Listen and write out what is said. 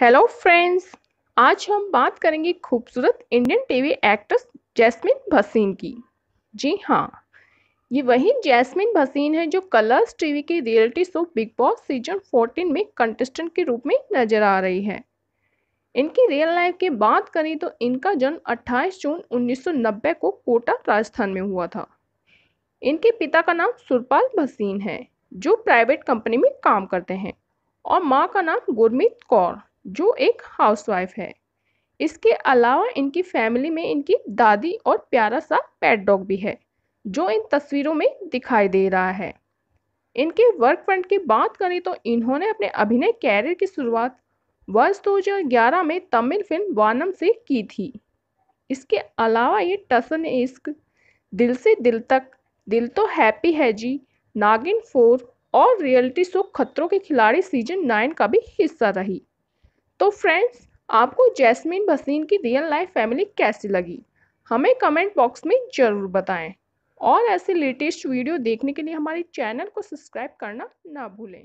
hello friends आज हम बात करेंगे खूबसूरत Indian TV actress Jasmin Bhasin की जी हाँ ये वही जैस्मिन भसीन है जो कलर्स टीवी के reality show Bigg Boss season 14 में कंटेस्टेंट के रूप में नजर आ रही है इनकी रियल लाइफ की बात करें तो इनका जन्म 28 जून 1990 को कोटा राजस्थान में हुआ था इनके पिता का नाम सुरपाल भसीन है जो प्राइवेट कंपनी में काम करते हैं और माँ का नाम गुरमीत कौर जो एक हाउसवाइफ है इसके अलावा इनकी फैमिली में इनकी दादी और प्यारा सा पेट डॉग भी है जो इन तस्वीरों में दिखाई दे रहा है इनके वर्क फ्रंट की बात करें तो इन्होंने अपने अभिनय कैरियर की शुरुआत वर्ष 2011 में तमिल फिल्म वानम से की थी इसके अलावा ये टसन इश्क दिल से दिल तक दिल तो हैप्पी है जी नागिन फोर और रियलिटी शो खतरों के खिलाड़ी सीजन नाइन का भी हिस्सा रही तो फ्रेंड्स आपको जैस्मिन भसीन की रियल लाइफ फैमिली कैसी लगी हमें कमेंट बॉक्स में ज़रूर बताएं और ऐसे लेटेस्ट वीडियो देखने के लिए हमारे चैनल को सब्सक्राइब करना ना भूलें